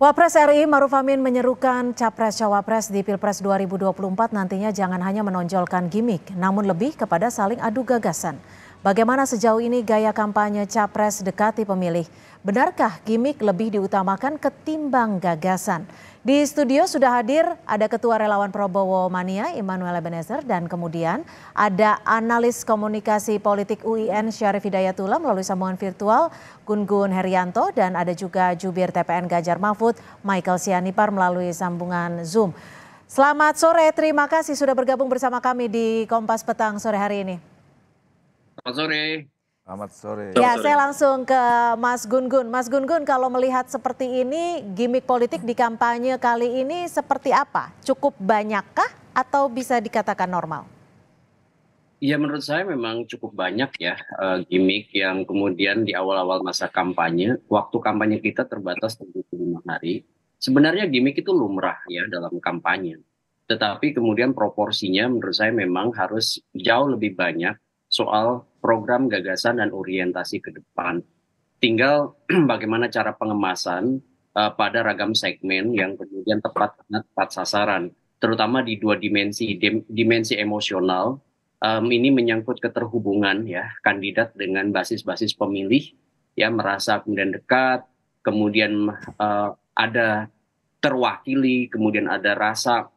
Wapres RI Maruf Amin menyerukan capres-cawapres di Pilpres 2024 nantinya jangan hanya menonjolkan gimmick, namun lebih kepada saling adu gagasan. Bagaimana sejauh ini gaya kampanye capres dekati pemilih? Benarkah gimmick lebih diutamakan ketimbang gagasan? Di studio sudah hadir ada Ketua Relawan Prabowo Mania, Immanuel Ebenezer, dan kemudian ada analis komunikasi politik UIN Syarif Hidayatullah melalui sambungan virtual Gun Gun Herianto, dan ada juga jubir TPN Gajar Mahfud, Michael Sianipar melalui sambungan Zoom. Selamat sore, terima kasih sudah bergabung bersama kami di Kompas Petang sore hari ini. Selamat sore. Selamat sore. Ya, saya langsung ke Mas Gun Gun. Mas Gun Gun, kalau melihat seperti ini, gimmick politik di kampanye kali ini seperti apa? Cukup banyakkah atau bisa dikatakan normal? Ya menurut saya memang cukup banyak ya uh, gimmick yang kemudian di awal-awal masa kampanye, waktu kampanye kita terbatas 75 hari. Sebenarnya gimmick itu lumrah ya dalam kampanye. Tetapi kemudian proporsinya menurut saya memang harus jauh lebih banyak soal program gagasan dan orientasi ke depan. Tinggal bagaimana cara pengemasan uh, pada ragam segmen yang kemudian tepat tepat sasaran, terutama di dua dimensi dim, dimensi emosional. Um, ini menyangkut keterhubungan ya kandidat dengan basis-basis pemilih ya merasa kemudian dekat, kemudian uh, ada terwakili, kemudian ada rasa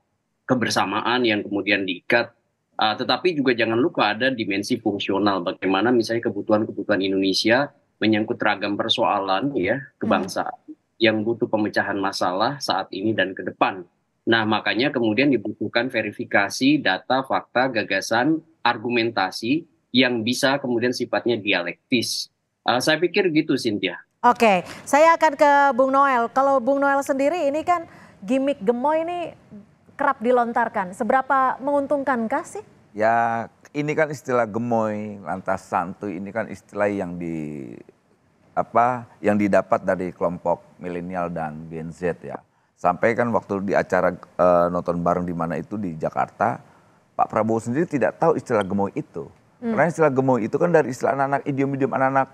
kebersamaan yang kemudian diikat Uh, tetapi juga jangan lupa ada dimensi fungsional bagaimana misalnya kebutuhan-kebutuhan Indonesia menyangkut ragam persoalan ya kebangsaan hmm. yang butuh pemecahan masalah saat ini dan ke depan. Nah, makanya kemudian dibutuhkan verifikasi data, fakta, gagasan, argumentasi yang bisa kemudian sifatnya dialektis. Uh, saya pikir gitu, Cynthia. Oke, okay. saya akan ke Bung Noel. Kalau Bung Noel sendiri ini kan gimmick gemoy ini kerap dilontarkan. Seberapa menguntungkankah sih? Ya, ini kan istilah gemoy, lantas santuy ini kan istilah yang di apa yang didapat dari kelompok milenial dan Gen Z ya. Sampai kan waktu di acara e, nonton bareng di mana itu di Jakarta, Pak Prabowo sendiri tidak tahu istilah gemoy itu. Hmm. Karena istilah gemoy itu kan dari istilah anak-anak idiom-idiom anak-anak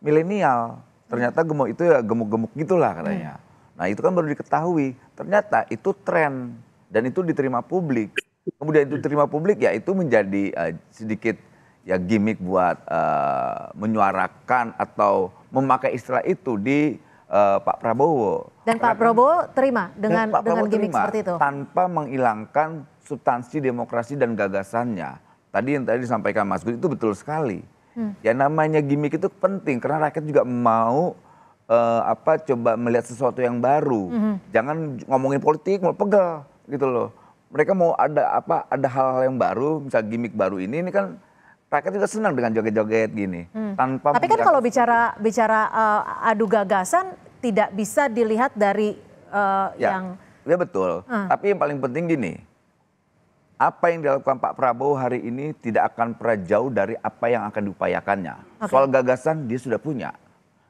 milenial. Ternyata gemoy itu ya gemuk-gemuk gitulah katanya. Hmm. Nah, itu kan baru diketahui. Ternyata itu tren dan itu diterima publik. Kemudian itu diterima publik ya itu menjadi uh, sedikit ya gimmick buat uh, menyuarakan atau memakai istilah itu di uh, Pak Prabowo. Dan Pak Prabowo terima dengan Pak dengan Prabowo gimmick seperti itu. Tanpa menghilangkan substansi demokrasi dan gagasannya. Tadi yang tadi disampaikan Mas Gun itu betul sekali. Hmm. Ya namanya gimmick itu penting karena rakyat juga mau uh, apa coba melihat sesuatu yang baru. -hmm. Jangan ngomongin politik mau pegel gitu loh. Mereka mau ada apa, ada hal-hal yang baru, misal gimmick baru ini, ini kan rakyat juga senang dengan joget-joget gini. Hmm. Tanpa Tapi kan kalau bicara bicara uh, adu gagasan tidak bisa dilihat dari uh, ya, yang Ya betul. Hmm. Tapi yang paling penting gini, apa yang dilakukan Pak Prabowo hari ini tidak akan pernah jauh dari apa yang akan diupayakannya. Okay. Soal gagasan dia sudah punya,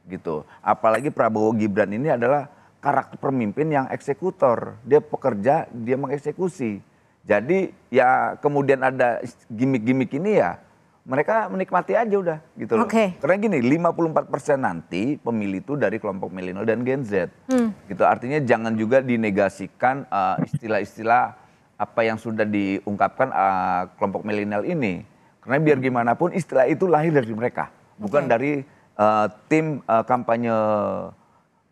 gitu. Apalagi Prabowo Gibran ini adalah karakter pemimpin yang eksekutor. Dia pekerja, dia mengeksekusi. Jadi ya kemudian ada gimmick-gimmick ini ya mereka menikmati aja udah gitu loh. Okay. Karena gini, 54% nanti pemilih itu dari kelompok milenial dan Gen Z. Hmm. Gitu artinya jangan juga dinegasikan eh, istilah-istilah uh, apa yang sudah diungkapkan uh, kelompok milenial ini. Karena biar gimana pun istilah itu lahir dari mereka, bukan okay. dari uh, tim uh, kampanye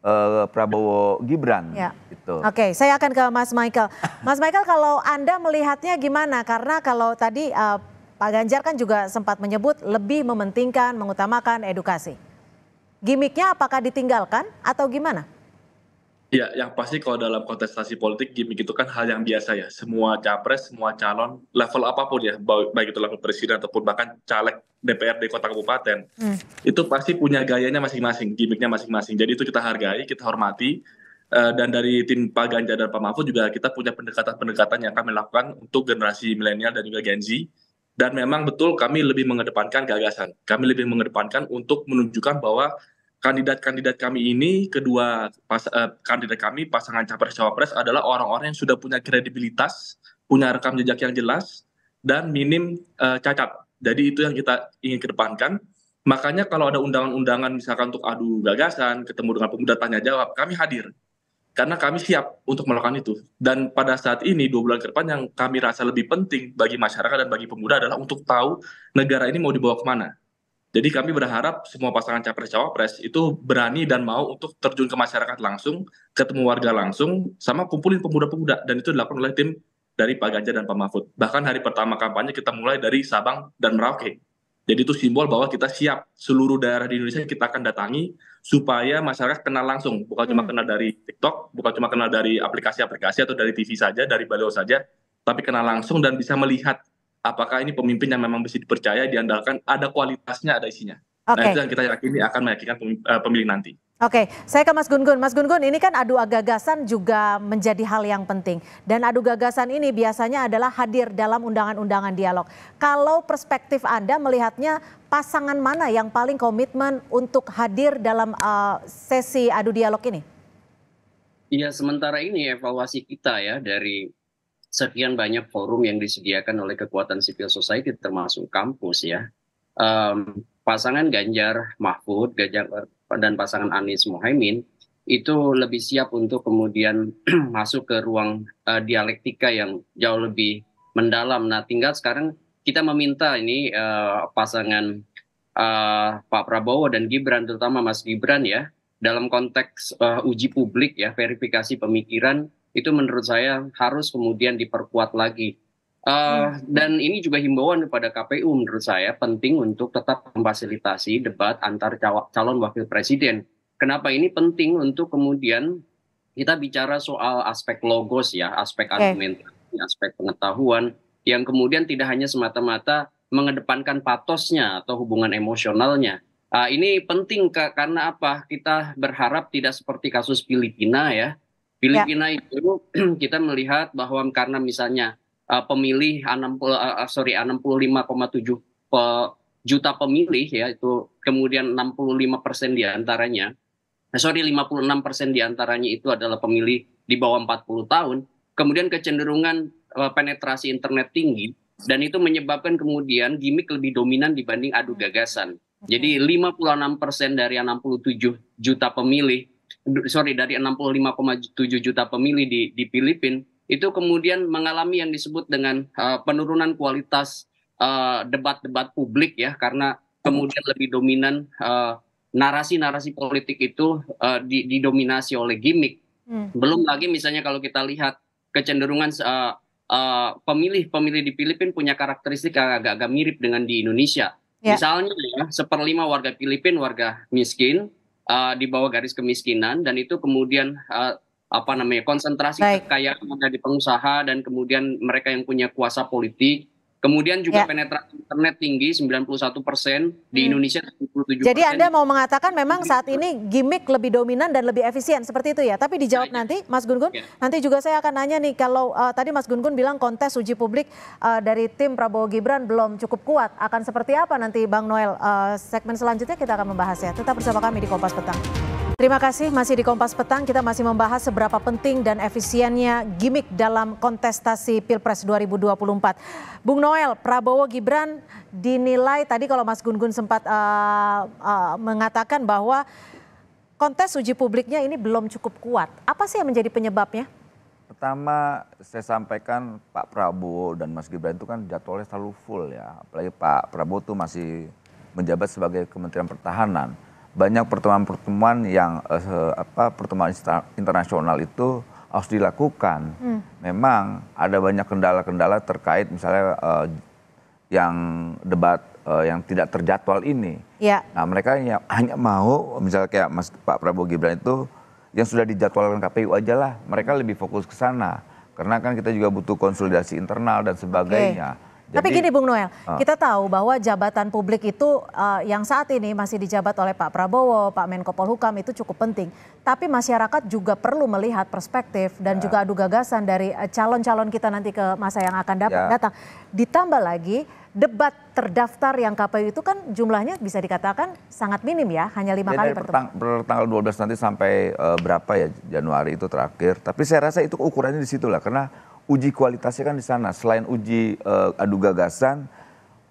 uh, Prabowo Gibran. Ya. Gitu. Oke, okay, saya akan ke Mas Michael. Mas Michael, kalau Anda melihatnya gimana? Karena kalau tadi uh, Pak Ganjar kan juga sempat menyebut lebih mementingkan, mengutamakan edukasi. Gimiknya apakah ditinggalkan atau gimana? Ya, yang pasti kalau dalam kontestasi politik gimmick itu kan hal yang biasa ya. Semua capres, semua calon, level apapun ya, baik itu level presiden ataupun bahkan caleg DPRD kota kabupaten, hmm. itu pasti punya gayanya masing-masing, gimmicknya masing-masing. Jadi itu kita hargai, kita hormati. Eh, dan dari tim Pak Ganjar dan Pak Mahfud juga kita punya pendekatan-pendekatan yang kami lakukan untuk generasi milenial dan juga Gen Z. Dan memang betul kami lebih mengedepankan gagasan. Kami lebih mengedepankan untuk menunjukkan bahwa kandidat-kandidat kami ini kedua pas, uh, kandidat kami pasangan capres cawapres adalah orang-orang yang sudah punya kredibilitas, punya rekam jejak yang jelas dan minim uh, cacat. Jadi itu yang kita ingin kedepankan. Makanya kalau ada undangan-undangan misalkan untuk adu gagasan, ketemu dengan pemuda tanya jawab, kami hadir. Karena kami siap untuk melakukan itu. Dan pada saat ini, dua bulan ke depan yang kami rasa lebih penting bagi masyarakat dan bagi pemuda adalah untuk tahu negara ini mau dibawa kemana jadi kami berharap semua pasangan capres-cawapres itu berani dan mau untuk terjun ke masyarakat langsung, ketemu warga langsung, sama kumpulin pemuda-pemuda. Dan itu dilakukan oleh tim dari Pak Ganjar dan Pak Mahfud. Bahkan hari pertama kampanye kita mulai dari Sabang dan Merauke. Jadi itu simbol bahwa kita siap seluruh daerah di Indonesia kita akan datangi supaya masyarakat kenal langsung, bukan cuma hmm. kenal dari TikTok, bukan cuma kenal dari aplikasi-aplikasi atau dari TV saja, dari beliau saja, tapi kenal langsung dan bisa melihat apakah ini pemimpin yang memang bisa dipercaya, diandalkan, ada kualitasnya, ada isinya. Okay. Nah itu yang kita yakini akan meyakinkan eh, pemilih nanti. Oke, saya ke Mas Gun Gun. Mas Gun Gun, ini kan adu gagasan juga menjadi hal yang penting. Dan adu gagasan ini biasanya adalah hadir dalam undangan-undangan dialog. Kalau perspektif Anda melihatnya pasangan mana yang paling komitmen untuk hadir dalam uh, sesi adu dialog ini? Iya, sementara ini evaluasi kita ya dari sekian banyak forum yang disediakan oleh kekuatan civil society termasuk kampus ya. Um, pasangan Ganjar Mahfud Ganjar, dan pasangan Anies Mohaimin itu lebih siap untuk kemudian masuk ke ruang uh, dialektika yang jauh lebih mendalam. Nah, tinggal sekarang kita meminta ini uh, pasangan uh, Pak Prabowo dan Gibran terutama Mas Gibran ya dalam konteks uh, uji publik ya verifikasi pemikiran itu menurut saya harus kemudian diperkuat lagi. Uh, hmm. Dan ini juga himbauan kepada KPU menurut saya penting untuk tetap memfasilitasi debat antar calon wakil presiden. Kenapa ini penting untuk kemudian kita bicara soal aspek logos ya, aspek okay. argumentasi, aspek pengetahuan yang kemudian tidak hanya semata-mata mengedepankan patosnya atau hubungan emosionalnya. Uh, ini penting karena apa? Kita berharap tidak seperti kasus Filipina ya, Ya. Filipina ya. itu kita melihat bahwa karena misalnya uh, pemilih 60 uh, uh, sorry 65,7 pe juta pemilih ya itu kemudian 65 persen diantaranya eh, sorry 56 persen diantaranya itu adalah pemilih di bawah 40 tahun kemudian kecenderungan uh, penetrasi internet tinggi dan itu menyebabkan kemudian gimmick lebih dominan dibanding adu gagasan. Okay. Jadi 56% dari 67 juta pemilih sorry dari 65,7 juta pemilih di di Filipina itu kemudian mengalami yang disebut dengan uh, penurunan kualitas eh, debat-debat uh, publik ya karena kemudian lebih dominan eh, narasi-narasi uh, politik itu uh, didominasi oleh gimmick. Hmm. Belum lagi misalnya kalau kita lihat kecenderungan uh, uh, pemilih-pemilih di Filipina punya karakteristik yang agak-agak mirip dengan di Indonesia. Yeah. Misalnya ya, seperlima warga Filipina warga miskin, uh, di bawah garis kemiskinan dan itu kemudian uh, apa namanya konsentrasi kekayaan ada di pengusaha dan kemudian mereka yang punya kuasa politik Kemudian juga ya. penetrasi internet tinggi 91 persen di hmm. Indonesia 77 Jadi Anda mau mengatakan memang saat ini gimmick lebih dominan dan lebih efisien seperti itu ya. Tapi dijawab nah, iya. nanti Mas Gun Gun. Ya. Nanti juga saya akan nanya nih kalau uh, tadi Mas Gun Gun bilang kontes uji publik uh, dari tim Prabowo Gibran belum cukup kuat. Akan seperti apa nanti Bang Noel? Uh, segmen selanjutnya kita akan membahasnya. Tetap bersama kami di Kompas Petang. Terima kasih masih di Kompas Petang kita masih membahas seberapa penting dan efisiennya gimmick dalam kontestasi Pilpres 2024. Bung Noel, Prabowo Gibran dinilai tadi kalau Mas Gun-Gun sempat uh, uh, mengatakan bahwa kontes uji publiknya ini belum cukup kuat. Apa sih yang menjadi penyebabnya? Pertama saya sampaikan Pak Prabowo dan Mas Gibran itu kan jadwalnya selalu full ya. Apalagi Pak Prabowo itu masih menjabat sebagai Kementerian Pertahanan banyak pertemuan-pertemuan yang uh, apa pertemuan internasional itu harus dilakukan. Hmm. Memang ada banyak kendala-kendala terkait misalnya uh, yang debat uh, yang tidak terjadwal ini. Ya. Nah mereka hanya, hanya mau misalnya kayak Mas Pak Prabowo Gibran itu yang sudah dijadwalkan KPU aja lah. Mereka lebih fokus ke sana karena kan kita juga butuh konsolidasi internal dan sebagainya. Okay. Tapi gini Bung Noel, uh. kita tahu bahwa jabatan publik itu uh, yang saat ini masih dijabat oleh Pak Prabowo, Pak Menko Polhukam itu cukup penting. Tapi masyarakat juga perlu melihat perspektif dan ya. juga adu gagasan dari eh, calon-calon kita nanti ke masa yang akan dapat yeah. datang. Ditambah lagi debat terdaftar yang KPU itu kan jumlahnya bisa dikatakan sangat minim ya, hanya lima kali pertemuan. Tanggal 12 nanti sampai uh, berapa ya Januari itu terakhir. Tapi saya rasa itu ukurannya di situ lah karena uji kualitasnya kan di sana. Selain uji uh, adu gagasan,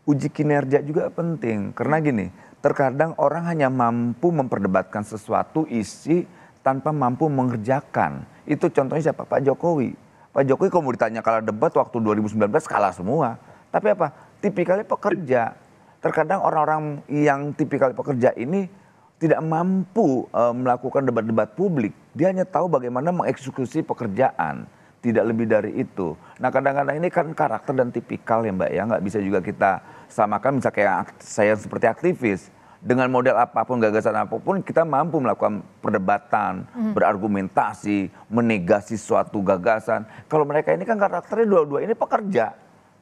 uji kinerja juga penting. Karena gini, terkadang orang hanya mampu memperdebatkan sesuatu isi tanpa mampu mengerjakan. Itu contohnya siapa? Pak Jokowi. Pak Jokowi kalau mau ditanya kalah debat waktu 2019 kalah semua. Tapi apa? Tipikalnya pekerja. Terkadang orang-orang yang tipikal pekerja ini tidak mampu e, melakukan debat-debat publik. Dia hanya tahu bagaimana mengeksekusi pekerjaan tidak lebih dari itu. Nah kadang-kadang ini kan karakter dan tipikal ya mbak ya, nggak bisa juga kita samakan misalnya kayak saya seperti aktivis. Dengan model apapun, gagasan apapun, kita mampu melakukan perdebatan, hmm. berargumentasi, menegasi suatu gagasan. Kalau mereka ini kan karakternya dua-dua ini pekerja,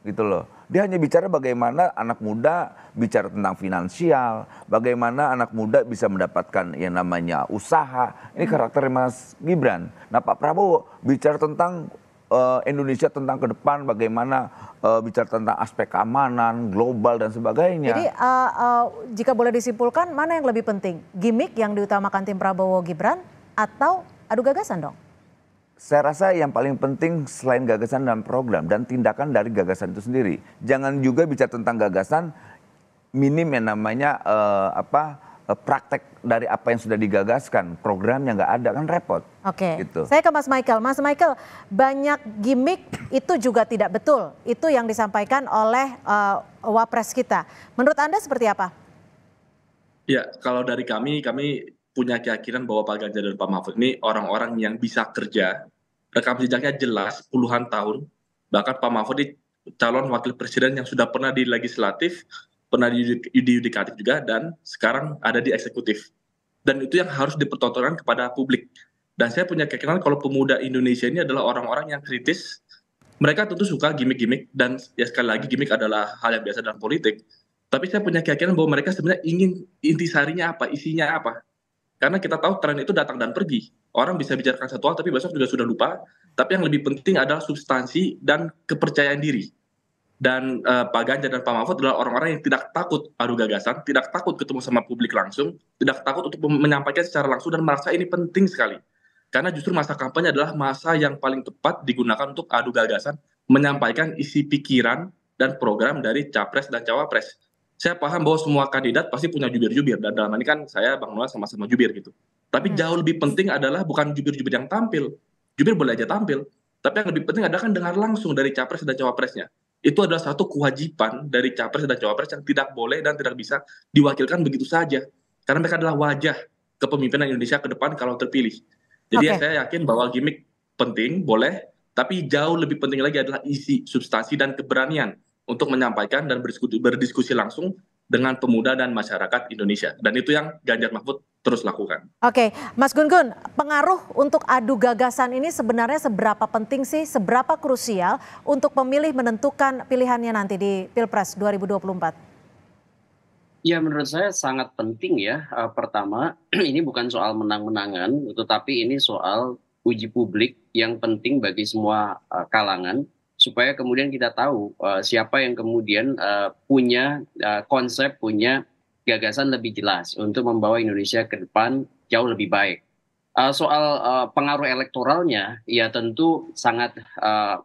gitu loh. Dia hanya bicara bagaimana anak muda bicara tentang finansial, bagaimana anak muda bisa mendapatkan yang namanya usaha. Ini hmm. karakter Mas Gibran. Nah, Pak Prabowo bicara tentang uh, Indonesia tentang ke depan bagaimana uh, bicara tentang aspek keamanan global dan sebagainya. Jadi uh, uh, jika boleh disimpulkan mana yang lebih penting, gimmick yang diutamakan tim Prabowo Gibran atau adu gagasan dong? saya rasa yang paling penting selain gagasan dan program dan tindakan dari gagasan itu sendiri. Jangan juga bicara tentang gagasan minim yang namanya uh, apa eh, praktek dari apa yang sudah digagaskan. Programnya nggak ada kan repot. Oke. Okay. Gitu. Saya ke Mas Michael. Mas Michael, banyak gimmick itu juga tidak betul. Itu yang disampaikan oleh uh, Wapres kita. Menurut Anda seperti apa? Ya, kalau dari kami, kami punya keyakinan bahwa Pak Ganjar dan Pak Mahfud ini orang-orang yang bisa kerja, rekam jejaknya jelas puluhan tahun, bahkan Pak Mahfud ini calon wakil presiden yang sudah pernah di legislatif, pernah di, yudikatif juga, dan sekarang ada di eksekutif. Dan itu yang harus dipertontonkan kepada publik. Dan saya punya keyakinan kalau pemuda Indonesia ini adalah orang-orang yang kritis, mereka tentu suka gimmick-gimmick, dan ya sekali lagi gimmick adalah hal yang biasa dalam politik, tapi saya punya keyakinan bahwa mereka sebenarnya ingin intisarinya apa, isinya apa. Karena kita tahu tren itu datang dan pergi. Orang bisa bicarakan satu hal tapi besok juga sudah lupa. Tapi yang lebih penting adalah substansi dan kepercayaan diri. Dan uh, Pak Ganjar dan Pak Mahfud adalah orang-orang yang tidak takut adu gagasan, tidak takut ketemu sama publik langsung, tidak takut untuk menyampaikan secara langsung dan merasa ini penting sekali. Karena justru masa kampanye adalah masa yang paling tepat digunakan untuk adu gagasan, menyampaikan isi pikiran dan program dari capres dan cawapres saya paham bahwa semua kandidat pasti punya jubir-jubir dan dalam ini kan saya Bang Noel sama-sama jubir gitu. Tapi hmm. jauh lebih penting adalah bukan jubir-jubir yang tampil. Jubir boleh aja tampil, tapi yang lebih penting adalah kan dengar langsung dari capres dan cawapresnya. Itu adalah satu kewajiban dari capres dan cawapres yang tidak boleh dan tidak bisa diwakilkan begitu saja. Karena mereka adalah wajah kepemimpinan Indonesia ke depan kalau terpilih. Jadi okay. ya saya yakin bahwa gimmick penting, boleh, tapi jauh lebih penting lagi adalah isi, substansi, dan keberanian untuk menyampaikan dan berdiskusi, berdiskusi langsung dengan pemuda dan masyarakat Indonesia. Dan itu yang Ganjar Mahfud terus lakukan. Oke, Mas Gun Gun, pengaruh untuk adu gagasan ini sebenarnya seberapa penting sih, seberapa krusial untuk pemilih menentukan pilihannya nanti di Pilpres 2024? Ya menurut saya sangat penting ya. Eh, pertama, ini bukan soal menang-menangan, tetapi ini soal uji publik yang penting bagi semua eh, kalangan supaya kemudian kita tahu uh, siapa yang kemudian uh, punya uh, konsep, punya gagasan lebih jelas untuk membawa Indonesia ke depan jauh lebih baik. Uh, soal uh, pengaruh elektoralnya, ya tentu sangat uh,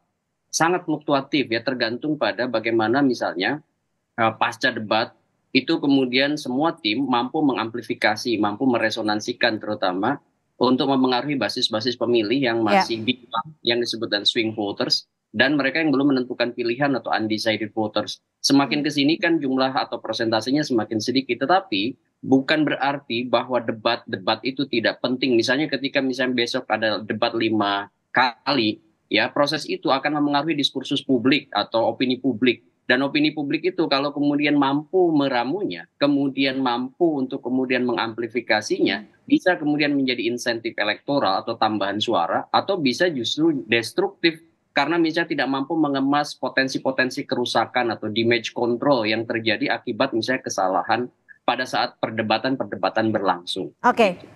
sangat fluktuatif ya tergantung pada bagaimana misalnya uh, pasca debat itu kemudian semua tim mampu mengamplifikasi, mampu meresonansikan terutama untuk memengaruhi basis-basis pemilih yang ya. masih yeah. bimbang, yang disebut dan swing voters dan mereka yang belum menentukan pilihan atau undecided voters. Semakin ke sini kan jumlah atau persentasenya semakin sedikit, tetapi bukan berarti bahwa debat-debat itu tidak penting. Misalnya ketika misalnya besok ada debat lima kali, ya proses itu akan memengaruhi diskursus publik atau opini publik. Dan opini publik itu kalau kemudian mampu meramunya, kemudian mampu untuk kemudian mengamplifikasinya, bisa kemudian menjadi insentif elektoral atau tambahan suara, atau bisa justru destruktif karena misalnya tidak mampu mengemas potensi-potensi kerusakan atau damage control yang terjadi akibat misalnya kesalahan pada saat perdebatan-perdebatan berlangsung. Oke. Okay. Gitu.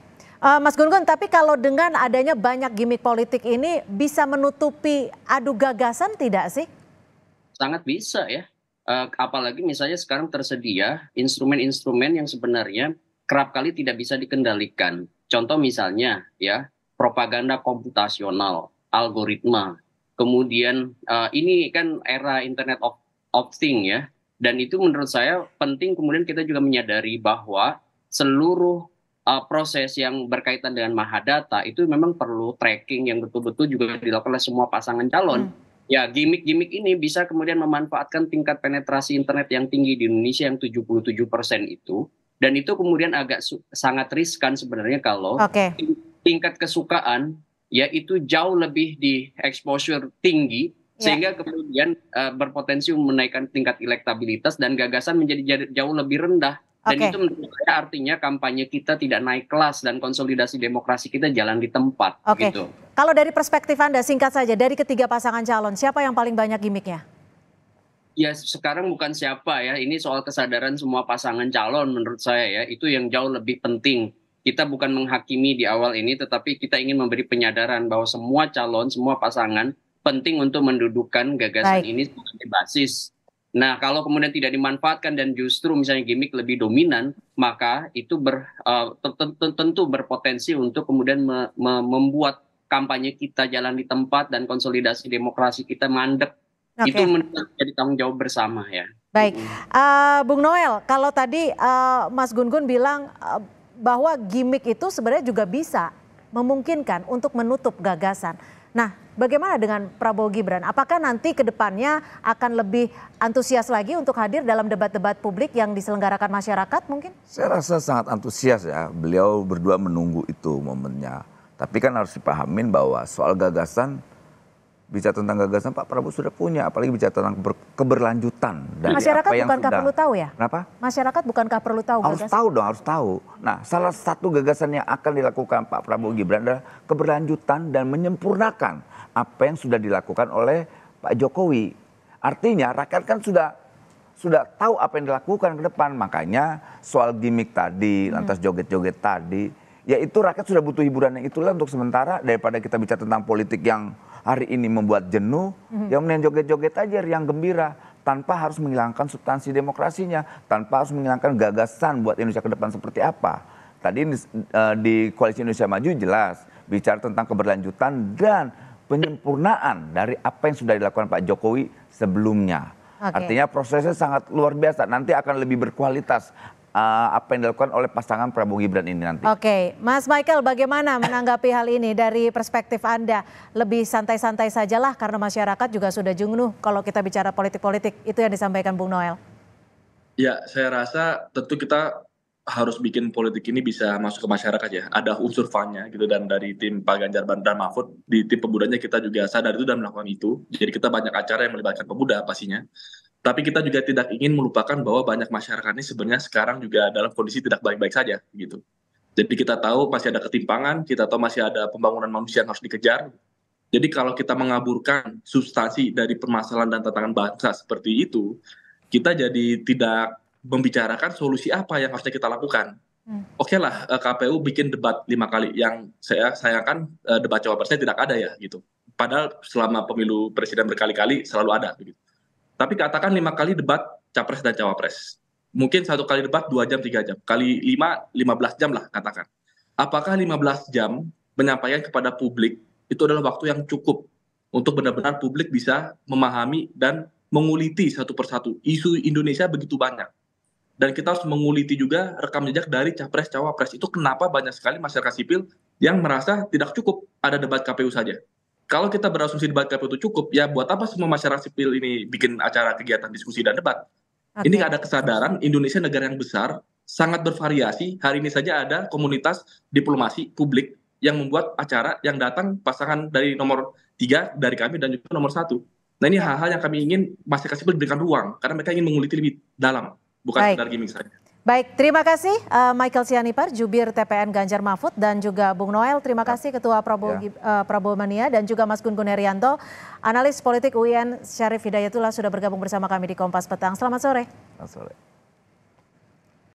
Uh, eh, Mas Gun Gun, tapi kalau dengan adanya banyak gimmick politik ini bisa menutupi adu gagasan tidak sih? Sangat bisa ya. Uh, apalagi misalnya sekarang tersedia instrumen-instrumen yang sebenarnya kerap kali tidak bisa dikendalikan. Contoh misalnya ya, propaganda komputasional, algoritma Kemudian uh, ini kan era Internet of, of Thing ya. Dan itu menurut saya penting kemudian kita juga menyadari bahwa seluruh uh, proses yang berkaitan dengan mahadata itu memang perlu tracking yang betul-betul juga dilakukan oleh semua pasangan calon. Hmm. Ya, gimmick-gimmick ini bisa kemudian memanfaatkan tingkat penetrasi internet yang tinggi di Indonesia yang 77% itu dan itu kemudian agak sangat riskan sebenarnya kalau okay. tingkat kesukaan Ya itu jauh lebih di exposure tinggi yeah. sehingga kemudian uh, berpotensi menaikkan tingkat elektabilitas dan gagasan menjadi jauh lebih rendah dan okay. itu menurut saya artinya kampanye kita tidak naik kelas dan konsolidasi demokrasi kita jalan di tempat okay. gitu. Kalau dari perspektif Anda singkat saja dari ketiga pasangan calon siapa yang paling banyak gimmicknya? Ya sekarang bukan siapa ya, ini soal kesadaran semua pasangan calon menurut saya ya, itu yang jauh lebih penting kita bukan menghakimi di awal ini, tetapi kita ingin memberi penyadaran bahwa semua calon, semua pasangan penting untuk mendudukkan gagasan Baik. ini sebagai basis. Nah, kalau kemudian tidak dimanfaatkan dan justru misalnya gimmick lebih dominan, maka itu ber, uh, tentu berpotensi untuk kemudian me, me, membuat kampanye kita jalan di tempat dan konsolidasi demokrasi kita mandek. Okay. Itu menjadi tanggung jawab bersama ya. Baik, uh, Bung Noel, kalau tadi uh, Mas Gun Gun bilang uh, bahwa gimmick itu sebenarnya juga bisa memungkinkan untuk menutup gagasan. Nah, bagaimana dengan Prabowo Gibran? Apakah nanti ke depannya akan lebih antusias lagi untuk hadir dalam debat-debat publik yang diselenggarakan masyarakat mungkin? Saya rasa sangat antusias ya. Beliau berdua menunggu itu momennya. Tapi kan harus dipahamin bahwa soal gagasan bicara tentang gagasan Pak Prabowo sudah punya, apalagi bicara tentang ber, keberlanjutan dari Masyarakat apa yang bukankah sudah. perlu tahu ya? Kenapa? Masyarakat bukankah perlu tahu harus gagasan? tahu dong, harus tahu. Nah, salah satu gagasan yang akan dilakukan Pak Prabowo Gibran adalah keberlanjutan dan menyempurnakan apa yang sudah dilakukan oleh Pak Jokowi. Artinya rakyat kan sudah sudah tahu apa yang dilakukan ke depan. Makanya soal gimmick tadi, hmm. lantas joget-joget tadi, ya itu rakyat sudah butuh hiburan yang itulah untuk sementara daripada kita bicara tentang politik yang hari ini membuat jenuh, mm-hmm. yang main joget-joget aja yang gembira tanpa harus menghilangkan substansi demokrasinya, tanpa harus menghilangkan gagasan buat Indonesia ke depan seperti apa. Tadi di, e, di koalisi Indonesia Maju jelas bicara tentang keberlanjutan dan penyempurnaan dari apa yang sudah dilakukan Pak Jokowi sebelumnya. Okay. Artinya prosesnya sangat luar biasa. Nanti akan lebih berkualitas uh, apa yang dilakukan oleh pasangan Prabowo Gibran ini nanti. Oke, okay. Mas Michael bagaimana menanggapi hal ini dari perspektif Anda? Lebih santai-santai sajalah karena masyarakat juga sudah jungnuh kalau kita bicara politik-politik. Itu yang disampaikan Bung Noel. Ya, saya rasa tentu kita harus bikin politik ini bisa masuk ke masyarakat ya. Ada unsur fun fan-nya gitu dan dari tim Pak Ganjar dan Mahfud di tim pemudanya kita juga sadar itu dan melakukan itu. Jadi kita banyak acara yang melibatkan pemuda pastinya tapi kita juga tidak ingin melupakan bahwa banyak masyarakat ini sebenarnya sekarang juga dalam kondisi tidak baik-baik saja gitu. Jadi kita tahu masih ada ketimpangan, kita tahu masih ada pembangunan manusia yang harus dikejar. Jadi kalau kita mengaburkan substansi dari permasalahan dan tantangan bangsa seperti itu, kita jadi tidak membicarakan solusi apa yang harusnya kita lakukan. Hmm. Oke okay lah, eh, KPU bikin debat lima kali yang saya sayangkan eh, debat cawapresnya tidak ada ya gitu. Padahal selama pemilu presiden berkali-kali selalu ada gitu. Tapi katakan lima kali debat capres dan cawapres. Mungkin satu kali debat dua jam, tiga jam. Kali lima, lima belas jam lah katakan. Apakah lima belas jam penyampaian kepada publik itu adalah waktu yang cukup untuk benar-benar publik bisa memahami dan menguliti satu persatu. Isu Indonesia begitu banyak. Dan kita harus menguliti juga rekam jejak dari capres-cawapres. Itu kenapa banyak sekali masyarakat sipil yang merasa tidak cukup ada debat KPU saja kalau kita berasumsi debat KPU itu cukup, ya buat apa semua masyarakat sipil ini bikin acara kegiatan diskusi dan debat? Okay. Ini ada kesadaran Indonesia negara yang besar, sangat bervariasi. Hari ini saja ada komunitas diplomasi publik yang membuat acara yang datang pasangan dari nomor tiga dari kami dan juga nomor satu. Nah ini hal-hal yang kami ingin masyarakat sipil diberikan ruang karena mereka ingin menguliti lebih dalam, bukan Baik. sekedar gimmick saja. Baik, terima kasih uh, Michael Sianipar, jubir TPN Ganjar Mahfud dan juga Bung Noel. Terima ya. kasih Ketua Prabowo, ya. uh, Prabowo Mania dan juga Mas Gun Gunerianto, analis politik UIN Syarif Hidayatullah sudah bergabung bersama kami di Kompas Petang. Selamat sore. Selamat sore.